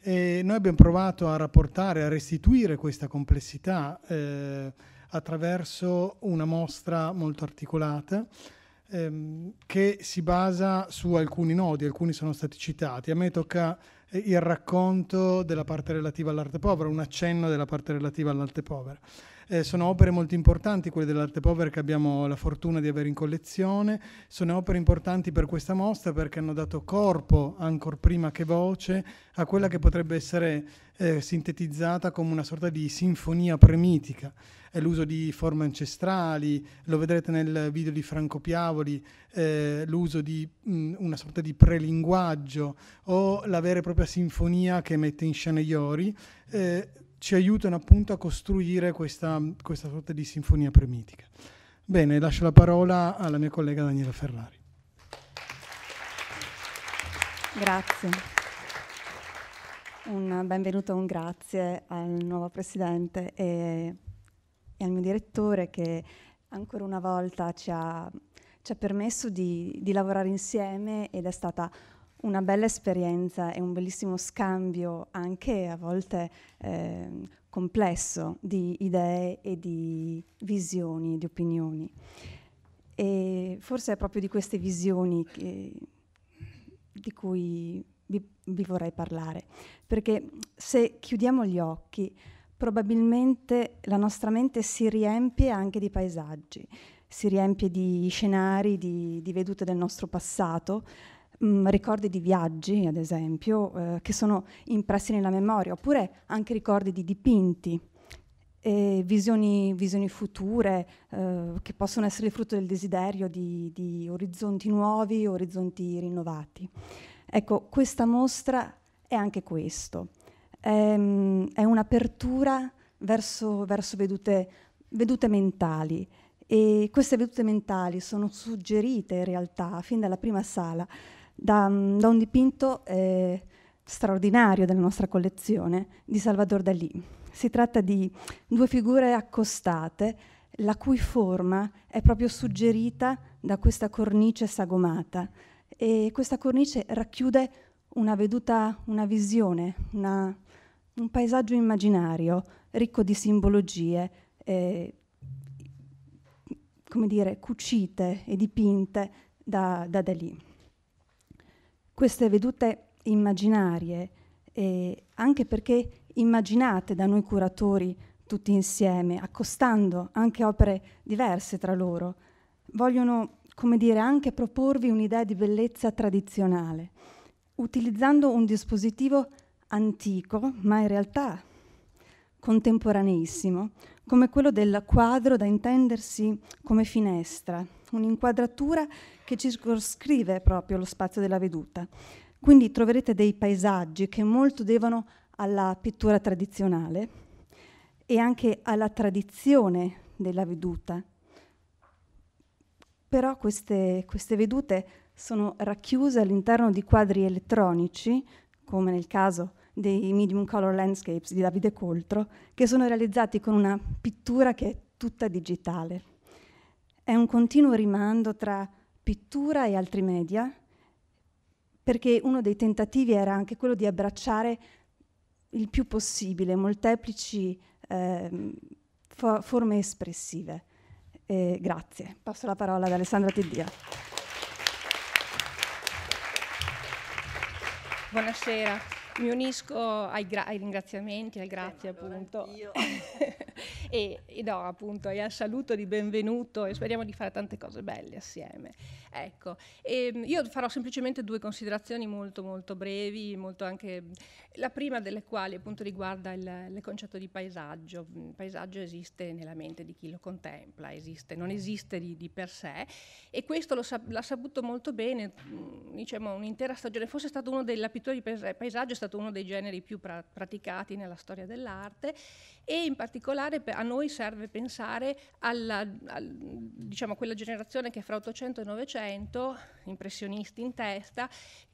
E noi abbiamo provato a rapportare, a restituire questa complessità eh, attraverso una mostra molto articolata ehm, che si basa su alcuni nodi, alcuni sono stati citati. A me tocca eh, il racconto della parte relativa all'arte povera, un accenno della parte relativa all'arte povera. Eh, sono opere molto importanti, quelle dell'arte povera che abbiamo la fortuna di avere in collezione, sono opere importanti per questa mostra perché hanno dato corpo, ancora prima che voce, a quella che potrebbe essere eh, sintetizzata come una sorta di sinfonia premitica. È l'uso di forme ancestrali, lo vedrete nel video di Franco Piavoli, eh, l'uso di mh, una sorta di prelinguaggio o la vera e propria sinfonia che mette in scena Iori. Eh, ci aiutano appunto a costruire questa, questa sorta di sinfonia premitica. Bene, lascio la parola alla mia collega Daniela Ferrari. Grazie. Un benvenuto e un grazie al nuovo presidente e, e, al mio direttore che ancora una volta ci ha, ci ha permesso di, di lavorare insieme ed è stata una bella esperienza e un bellissimo scambio, anche a volte eh, complesso, di idee e di visioni, di opinioni. E forse è proprio di queste visioni che, di cui vi, vi vorrei parlare, perché se chiudiamo gli occhi, probabilmente la nostra mente si riempie anche di paesaggi, si riempie di scenari, di, di vedute del nostro passato, mh, mm, ricordi di viaggi, ad esempio, eh, che sono impressi nella memoria, oppure anche ricordi di dipinti. Visioni, visioni, future eh, che possono essere frutto del desiderio di, di, orizzonti nuovi, orizzonti rinnovati. Ecco, questa mostra è anche questo, è, mm, è un'apertura verso, verso vedute, vedute, mentali e queste vedute mentali sono suggerite in realtà fin dalla prima sala da, mm, da un dipinto eh, straordinario della nostra collezione di Salvador Dalí. Si tratta di due figure accostate, la cui forma è proprio suggerita da questa cornice sagomata e questa cornice racchiude una veduta, una visione, una, un paesaggio immaginario ricco di simbologie, eh, come dire, cucite e dipinte da, da Dalì queste vedute immaginarie, eh, anche perché immaginate da noi curatori tutti insieme, accostando anche opere diverse tra loro, vogliono, come dire, anche proporvi un'idea di bellezza tradizionale, utilizzando un dispositivo antico, ma in realtà contemporaneissimo, come quello del quadro da intendersi come finestra, un'inquadratura che circoscrive proprio lo spazio della veduta. Quindi troverete dei paesaggi che molto devono alla pittura tradizionale e anche alla tradizione della veduta. Però queste, queste vedute sono racchiuse all'interno di quadri elettronici, come nel caso dei Medium Color Landscapes di Davide Coltro, che sono realizzati con una pittura che è tutta digitale. È un continuo rimando tra pittura e altri media, perché uno dei tentativi era anche quello di abbracciare il più possibile molteplici eh, for forme espressive. Eh, grazie. Passo la parola ad Alessandra Tiddia. Buonasera mi unisco ai, ai ringraziamenti, al grazie eh, appunto e, e no, appunto e al saluto di benvenuto e speriamo di fare tante cose belle assieme. Ecco, ehm, io farò semplicemente due considerazioni molto molto brevi, molto anche, la prima delle quali appunto riguarda il, il concetto di paesaggio. Il mm, paesaggio esiste nella mente di chi lo contempla, esiste, non esiste di, di per sé e questo l'ha saputo molto bene, mm, diciamo un'intera stagione, forse è stato uno della pittori di paesaggio, è stato stato uno dei generi più pra- praticati nella storia dell'arte e in particolare a noi serve pensare alla, al, diciamo, quella generazione che fra 800 e 900, impressionisti in testa,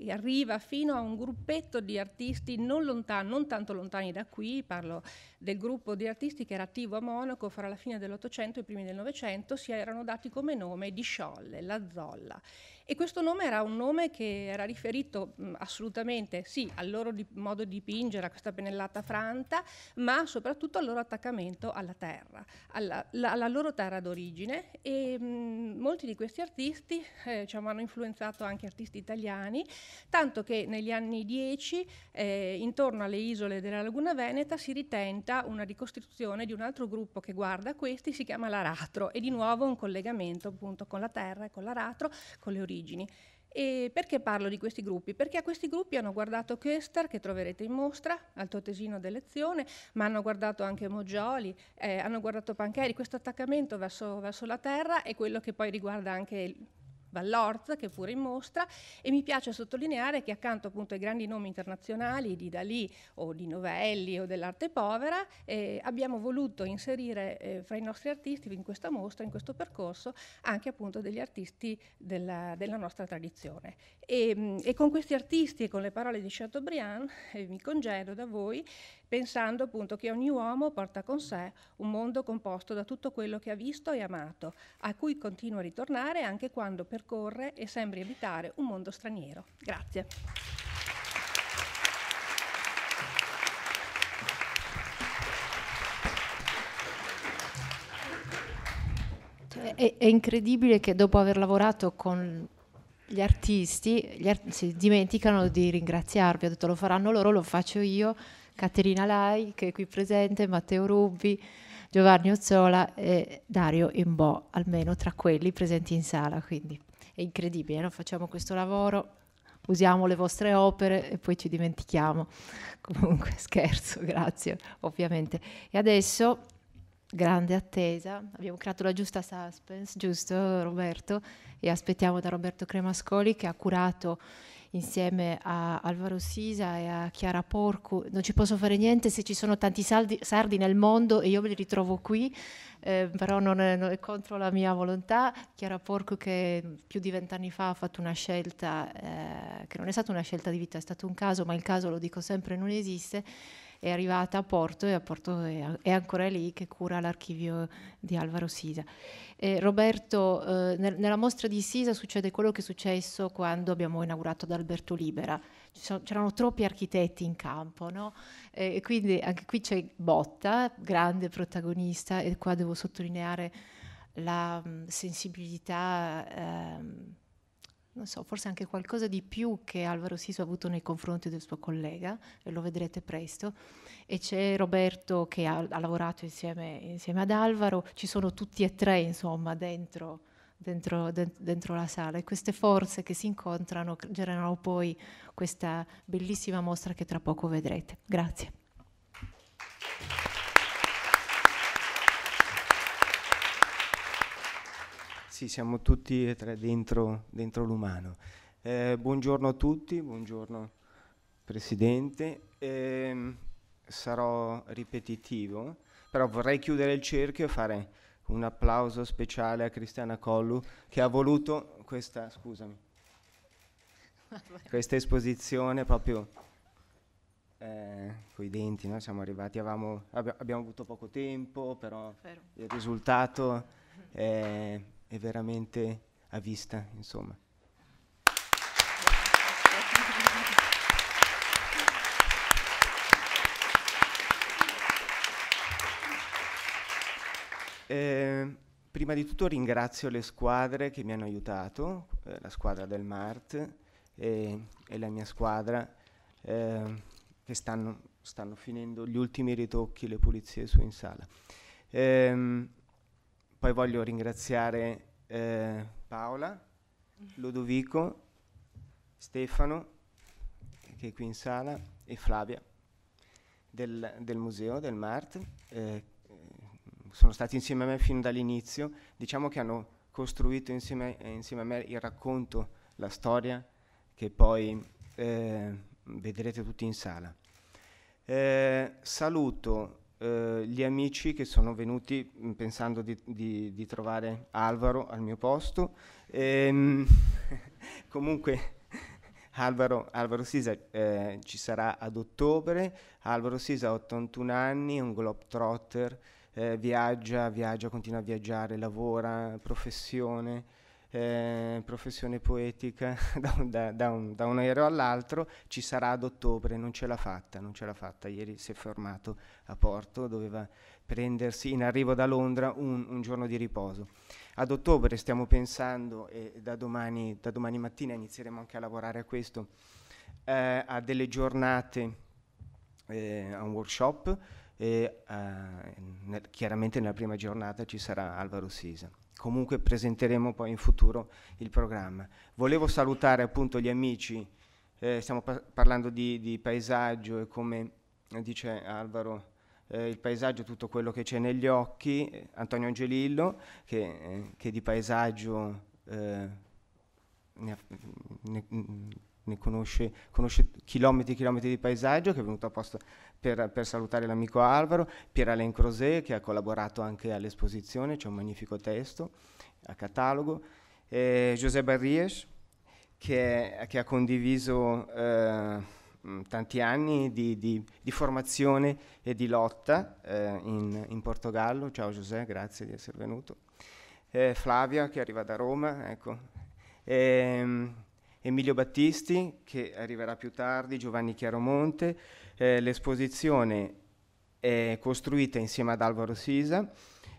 arriva fino a un gruppetto di artisti non, lontan- non tanto lontani da qui, parlo del gruppo di artisti che era attivo a Monaco fra la fine dell'Ottocento e i primi del Novecento, si erano dati come nome di Sciolle, La Zolla. E questo nome era un nome che era riferito mh, assolutamente sì al loro di, modo di dipingere, a questa pennellata franta, ma soprattutto al loro attaccamento alla terra, alla, la, alla loro terra d'origine. E mh, molti di questi artisti eh, diciamo, hanno influenzato anche artisti italiani, tanto che negli anni 10, eh, intorno alle isole della Laguna Veneta, si ritenta una ricostruzione di un altro gruppo che guarda questi, si chiama l'aratro, e di nuovo un collegamento appunto con la terra e con l'aratro, con le origini origini. E perché parlo di questi gruppi? Perché a questi gruppi hanno guardato Köster, che troverete in mostra, al Totesino d'Elezione, ma hanno guardato anche Moggioli, eh, hanno guardato Pancheri. Questo attaccamento verso, verso la terra è quello che poi riguarda anche Vallorza, che pure in mostra, e mi piace sottolineare che accanto appunto ai grandi nomi internazionali di Dalì o di Novelli o dell'arte povera, eh, abbiamo voluto inserire eh, fra i nostri artisti in questa mostra, in questo percorso, anche appunto degli artisti della, della nostra tradizione. E, mm, e, con questi artisti e con le parole di Chateaubriand eh, mi congedo da voi pensando appunto che ogni uomo porta con sé un mondo composto da tutto quello che ha visto e amato, a cui continua a ritornare anche quando percorre e sembri abitare un mondo straniero. Grazie. Cioè, è, è incredibile che dopo aver lavorato con gli artisti, gli art- si dimenticano di ringraziarvi, ho detto lo faranno loro, lo faccio io Caterina Lai, che è qui presente, Matteo Rubbi, Giovanni Ozzola e Dario Imbo, almeno tra quelli presenti in sala. Quindi è incredibile, no? facciamo questo lavoro, usiamo le vostre opere e poi ci dimentichiamo. Comunque scherzo, grazie ovviamente. E adesso, grande attesa, abbiamo creato la giusta suspense, giusto Roberto? E aspettiamo da Roberto Cremascoli che ha curato insieme a Alvaro Sisa e a Chiara Porco. Non ci posso fare niente se ci sono tanti saldi, sardi nel mondo e io me li ritrovo qui, eh, però non è, non è, contro la mia volontà. Chiara Porco che più di vent'anni fa ha fatto una scelta eh, che non è stata una scelta di vita, è stato un caso, ma il caso lo dico sempre non esiste è arrivata a Porto e a Porto è, è ancora lì che cura l'archivio di Alvaro Sisa. Eh, Roberto, eh, nel, nella mostra di Sisa succede quello che è successo quando abbiamo inaugurato ad Alberto Libera. C'erano troppi architetti in campo, no? Eh, e quindi anche qui c'è Botta, grande protagonista, e qua devo sottolineare la mm, sensibilità. Ehm, non so, forse anche qualcosa di più che Alvaro Siso ha avuto nei confronti del suo collega, e lo vedrete presto. E c'è Roberto che ha, ha lavorato insieme, insieme, ad Alvaro, ci sono tutti e tre, insomma, dentro, dentro, dentro la sala. E queste forze che si incontrano generano poi questa bellissima mostra che tra poco vedrete. Grazie. Sì, siamo tutti e tre dentro, dentro l'umano. Eh, buongiorno a tutti, buongiorno Presidente. Eh, sarò ripetitivo, però vorrei chiudere il cerchio e fare un applauso speciale a Cristiana Collu che ha voluto questa, scusami, questa esposizione proprio eh, con i denti, no? siamo arrivati, avevamo, abbiamo avuto poco tempo, però Ferro. il risultato... Eh, è veramente a vista, insomma. Eh, prima di tutto ringrazio le squadre che mi hanno aiutato, eh, la squadra del MART e, e la mia squadra eh, che stanno, stanno, finendo gli ultimi ritocchi, le pulizie su in sala. Ehm, poi voglio ringraziare eh, Paola, Ludovico, Stefano, che è qui in sala, e Flavia del, del museo, del MART. Eh, sono stati insieme a me fin dall'inizio. Diciamo che hanno costruito insieme, insieme, a me il racconto, la storia, che poi eh, vedrete tutti in sala. Eh, saluto eh, gli amici che sono venuti mm, pensando di, di, di, trovare Alvaro al mio posto. Ehm, comunque Alvaro, Alvaro Sisa eh, ci sarà ad ottobre, Alvaro Sisa ha 81 anni, è un globetrotter, eh, viaggia, viaggia, continua a viaggiare, lavora, professione eh, professione poetica da, da, da, un, da, un, aereo all'altro, ci sarà ad ottobre, non ce l'ha fatta, non ce l'ha fatta, ieri si è fermato a Porto, doveva prendersi in arrivo da Londra un, un giorno di riposo. Ad ottobre stiamo pensando, e da domani, da domani mattina inizieremo anche a lavorare a questo, eh, a delle giornate, eh, a un workshop, e eh, nel, chiaramente nella prima giornata ci sarà Alvaro Sisa comunque presenteremo poi in futuro il programma. Volevo salutare appunto gli amici, eh, stiamo par parlando di, di, paesaggio e come dice Alvaro eh, il paesaggio è tutto quello che c'è negli occhi, eh, Antonio Angelillo che, eh, che di paesaggio eh, ne, ne, ne conosce, conosce, chilometri e chilometri di paesaggio, che è venuto apposta per, per salutare l'amico Alvaro, Pier Alain Crozet che ha collaborato anche all'esposizione, c'è un magnifico testo a catalogo, eh, José Barries che, che, ha condiviso eh, tanti anni di, di, di, formazione e di lotta eh, in, in, Portogallo. Ciao José, grazie di essere venuto. Eh, Flavia che arriva da Roma, ecco. Emilio Battisti che arriverà più tardi, Giovanni Chiaromonte. Eh, l'esposizione è costruita insieme ad Alvaro Sisa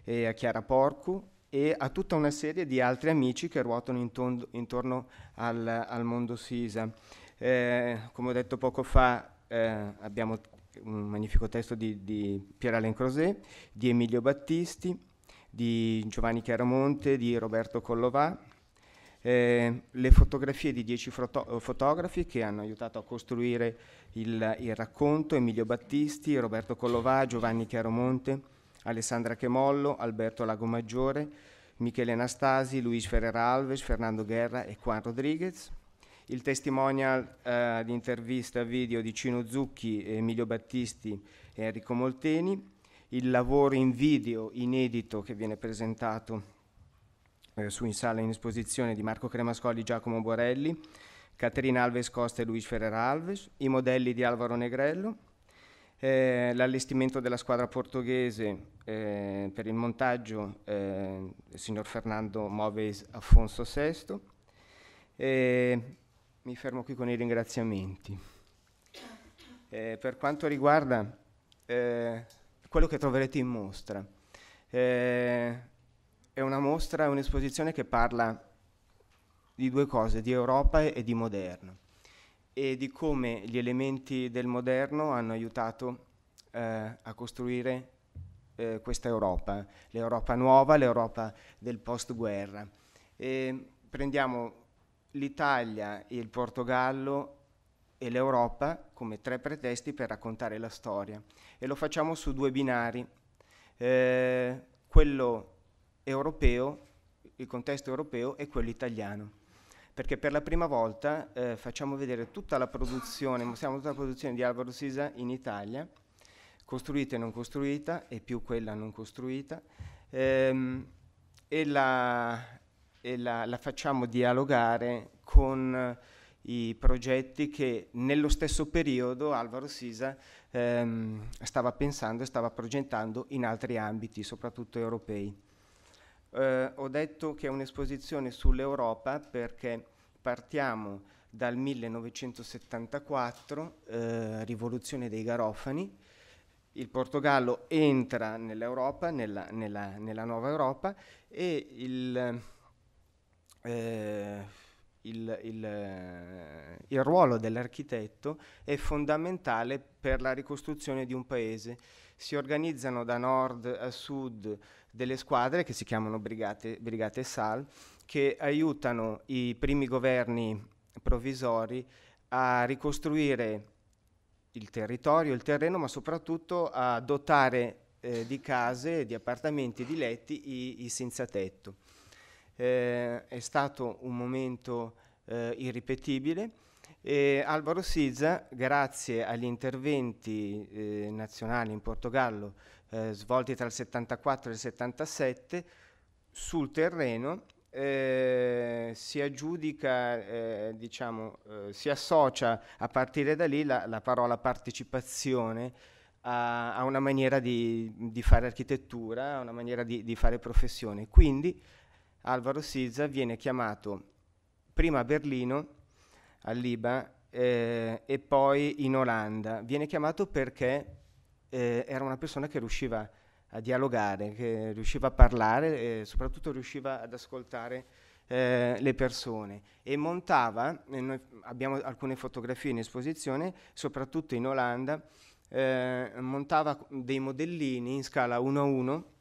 e a Chiara Porcu e a tutta una serie di altri amici che ruotano intorno, intorno al, al, mondo Sisa. Eh, come ho detto poco fa, eh, abbiamo un magnifico testo di, di Pierre Alain Crozet, di Emilio Battisti, di Giovanni Chiaramonte, di Roberto Collovà, eh, le fotografie di dieci foto fotografi che hanno aiutato a costruire il, il, racconto, Emilio Battisti, Roberto Collovà, Giovanni Chiaromonte, Alessandra Chemollo, Alberto Lagomaggiore, Michele Anastasi, Luis Ferrera Alves, Fernando Guerra e Juan Rodriguez. Il testimonial eh, di intervista video di Cino Zucchi, Emilio Battisti e Enrico Molteni. Il lavoro in video inedito che viene presentato eh, su in sala in esposizione di Marco Cremascoli, e Giacomo Borelli, Caterina Alves Costa e Luis Ferrer Alves, i modelli di Alvaro Negrello, eh, l'allestimento della squadra portoghese eh, per il montaggio eh, il signor Fernando Moves Affonso VI. E eh, mi fermo qui con i ringraziamenti. Eh, per quanto riguarda quello che troverete in mostra, è una mostra, un'esposizione che parla di due cose, di Europa e di moderno, e di come gli elementi del moderno hanno aiutato eh, a costruire eh, questa Europa, l'Europa nuova, l'Europa del post-guerra. E prendiamo l'Italia, il Portogallo e l'Europa come tre pretesti per raccontare la storia e lo facciamo su due binari, eh, quello europeo, il contesto europeo e quello italiano perché per la prima volta eh, facciamo vedere tutta la produzione, mostriamo tutta la produzione di Alvaro Sisa in Italia, costruita e non costruita, e più quella non costruita, ehm, e, la, e la, la, facciamo dialogare con i progetti che nello stesso periodo Alvaro Sisa ehm, stava pensando e stava progettando in altri ambiti, soprattutto europei eh, ho detto che è un'esposizione sull'Europa perché partiamo dal 1974, eh, rivoluzione dei garofani, il Portogallo entra nell'Europa, nella, nella, nella, nuova Europa e il... Eh, il, il, il ruolo dell'architetto è fondamentale per la ricostruzione di un paese. Si organizzano da nord a sud delle squadre che si chiamano Brigate, brigate SAL, che aiutano i primi governi provvisori a ricostruire il territorio, il terreno, ma soprattutto a dotare eh, di case, di appartamenti, di letti i, i senza tetto eh, è stato un momento eh, irripetibile e Alvaro Sizza, grazie agli interventi eh, nazionali in Portogallo eh, svolti tra il 74 e il 77, sul terreno eh, si aggiudica, eh, diciamo, eh, si associa a partire da lì la, la parola partecipazione a, a una maniera di, di, fare architettura, a una maniera di, di fare professione. Quindi Alvaro Sizza viene chiamato prima a Berlino, all'IBA, eh, e poi in Olanda. Viene chiamato perché eh, era una persona che riusciva a dialogare, che riusciva a parlare e soprattutto riusciva ad ascoltare eh, le persone e montava, eh, noi abbiamo alcune fotografie in esposizione, soprattutto in Olanda, eh, montava dei modellini in scala 1 a 1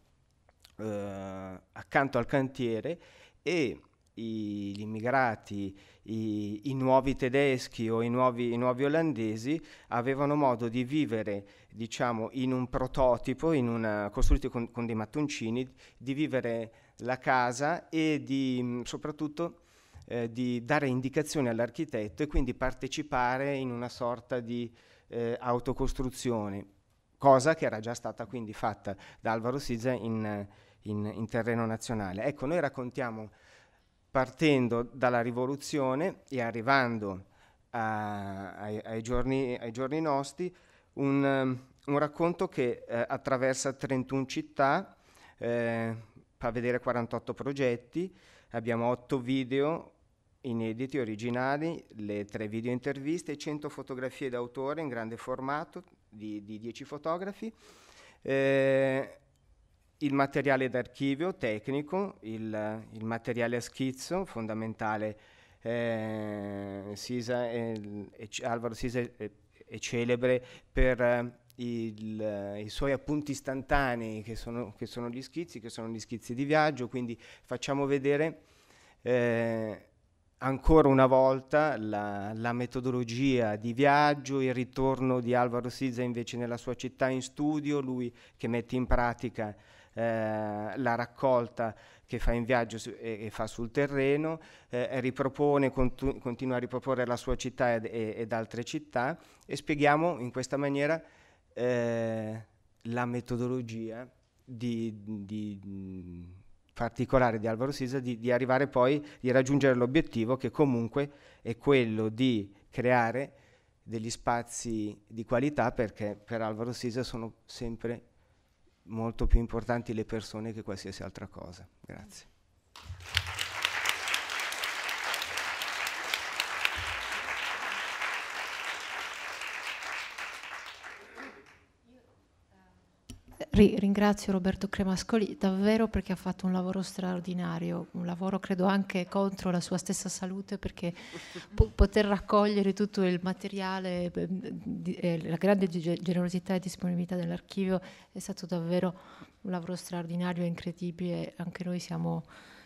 eh, accanto al cantiere e i, gli immigrati, i, i, nuovi tedeschi o i nuovi, i nuovi, olandesi avevano modo di vivere, diciamo, in un prototipo, in una, costruito con, con, dei mattoncini, di vivere la casa e di mm, soprattutto eh, di dare indicazioni all'architetto e quindi partecipare in una sorta di eh, autocostruzione, cosa che era già stata quindi fatta da Alvaro Siza in in, in terreno nazionale. Ecco, noi raccontiamo partendo dalla rivoluzione e arrivando a, ai, ai, giorni, ai, giorni, nostri, un, un racconto che eh, attraversa 31 città, eh, fa vedere 48 progetti, abbiamo 8 video inediti, originali, le 3 video interviste, 100 fotografie d'autore in grande formato di, di 10 fotografi. Eh, il materiale d'archivio tecnico, il, il materiale a schizzo fondamentale eh, Sisa, eh, Alvaro Sisa è, eh, è celebre per eh, il, eh, i suoi appunti istantanei che sono, che sono, gli schizzi, che sono gli schizzi di viaggio, quindi facciamo vedere eh, ancora una volta la, la, metodologia di viaggio, il ritorno di Alvaro Sisa invece nella sua città in studio, lui che mette in pratica eh, la raccolta che fa in viaggio su, e, e, fa sul terreno, eh, ripropone, contu- continua a riproporre la sua città ed, ed, ed altre città e spieghiamo in questa maniera eh, la metodologia di, di particolare di Alvaro Sisa di, di, arrivare poi, di raggiungere l'obiettivo che comunque è quello di creare degli spazi di qualità perché per Alvaro Sisa sono sempre molto più importanti le persone che qualsiasi altra cosa. Grazie. Ri- ringrazio Roberto Cremascoli davvero perché ha fatto un lavoro straordinario, un lavoro credo anche contro la sua stessa salute perché po- poter raccogliere tutto il materiale, eh, di, eh, la grande ge- generosità e disponibilità dell'archivio è stato davvero un lavoro straordinario e incredibile, anche noi siamo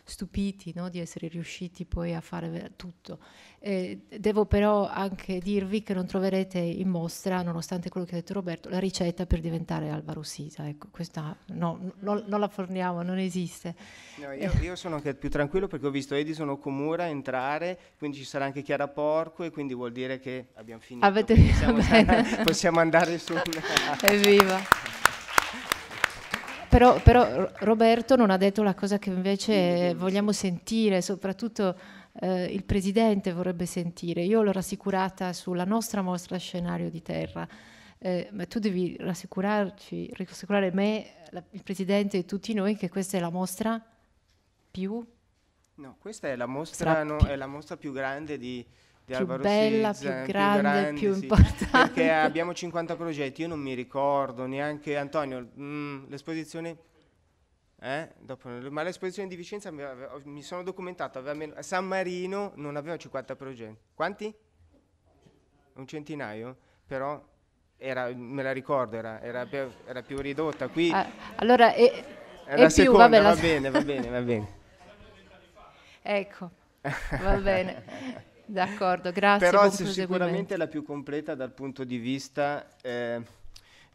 stupiti no, di essere riusciti poi a fare tutto. Eh, devo però anche dirvi che non troverete in mostra, nonostante quello che ha detto Roberto, la ricetta per diventare Alvaro Sisa. Ecco, questa no, no, non la forniamo, non esiste. Io, io, sono anche più tranquillo perché ho visto Edison Okumura entrare, quindi ci sarà anche Chiara Porco e quindi vuol dire che abbiamo finito. Avete... Possiamo, possiamo andare su. Evviva! però, però, Roberto non ha detto la cosa che invece vogliamo sentire, soprattutto eh, il Presidente vorrebbe sentire. Io l'ho rassicurata sulla nostra mostra scenario di terra, eh, ma tu devi rassicurarci, rassicurare me, la, il Presidente e tutti noi che questa è la mostra più... No, questa è la mostra, no, è la mostra più grande di di più Alvaro bella, Sizza, più grande, più, grandi, più sì, importante. perché abbiamo 50 progetti, io non mi ricordo neanche, Antonio, mh, mm, l'esposizione... Eh? Dopo, ma l'esposizione di Vicenza mi, aveva, mi sono documentato, meno, San Marino non aveva 50 progetti. Quanti? Un centinaio? Però era, me la ricordo, era, era, era più ridotta. Qui ah, allora, e, e più, vabbè, va, la... bene, va bene, va bene. ecco, va bene. D'accordo, grazie. Però sicuramente è la più completa dal punto di vista... Eh,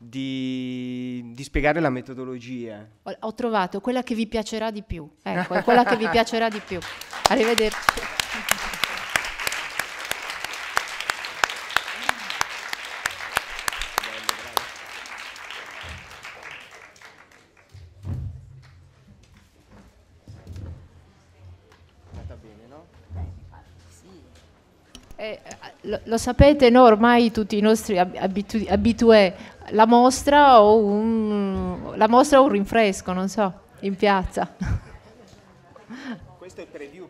di, di, spiegare la metodologia. Ho, ho, trovato quella che vi piacerà di più. Ecco, è quella che vi piacerà di più. Arrivederci. lo, lo sapete, no? ormai tutti i nostri abitu- abitué, la mostra o un, la mostra o un rinfresco, non so, in piazza. Questo è il preview